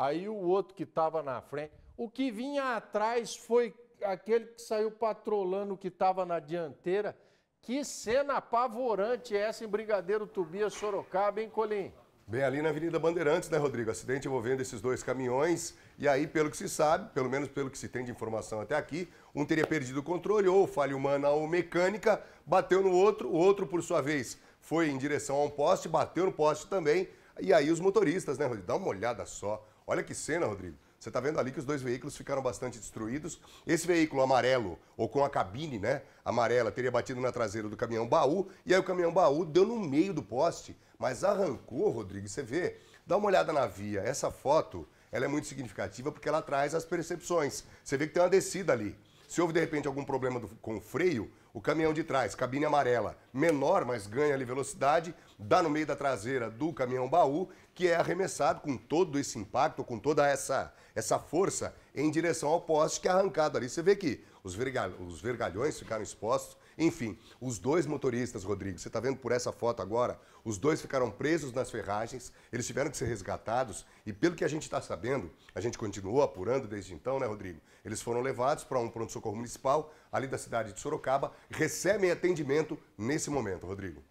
Aí o outro que estava na frente. O que vinha atrás foi aquele que saiu patrolando o que estava na dianteira. Que cena apavorante é essa em Brigadeiro Tubias Sorocaba, hein, Colim? Bem, ali na Avenida Bandeirantes, né, Rodrigo? Acidente envolvendo esses dois caminhões. E aí, pelo que se sabe, pelo menos pelo que se tem de informação até aqui, um teria perdido o controle, ou falha humana ou mecânica, bateu no outro, o outro, por sua vez, foi em direção a um poste, bateu no poste também. E aí, os motoristas, né, Rodrigo? Dá uma olhada só. Olha que cena, Rodrigo. Você está vendo ali que os dois veículos ficaram bastante destruídos. Esse veículo amarelo, ou com a cabine né, amarela, teria batido na traseira do caminhão baú, e aí o caminhão baú deu no meio do poste, mas arrancou, Rodrigo, você vê. Dá uma olhada na via, essa foto ela é muito significativa porque ela traz as percepções. Você vê que tem uma descida ali. Se houve, de repente, algum problema do, com o freio, o caminhão de trás, cabine amarela, menor, mas ganha ali velocidade, dá no meio da traseira do caminhão baú que é arremessado com todo esse impacto, com toda essa, essa força em direção ao poste que é arrancado ali. Você vê que os, verga, os vergalhões ficaram expostos. Enfim, os dois motoristas, Rodrigo, você está vendo por essa foto agora, os dois ficaram presos nas ferragens, eles tiveram que ser resgatados e, pelo que a gente está sabendo, a gente continuou apurando desde então, né, Rodrigo? Eles foram levados para um pronto-socorro municipal ali da cidade de Sorocaba, recebem atendimento nesse momento, Rodrigo.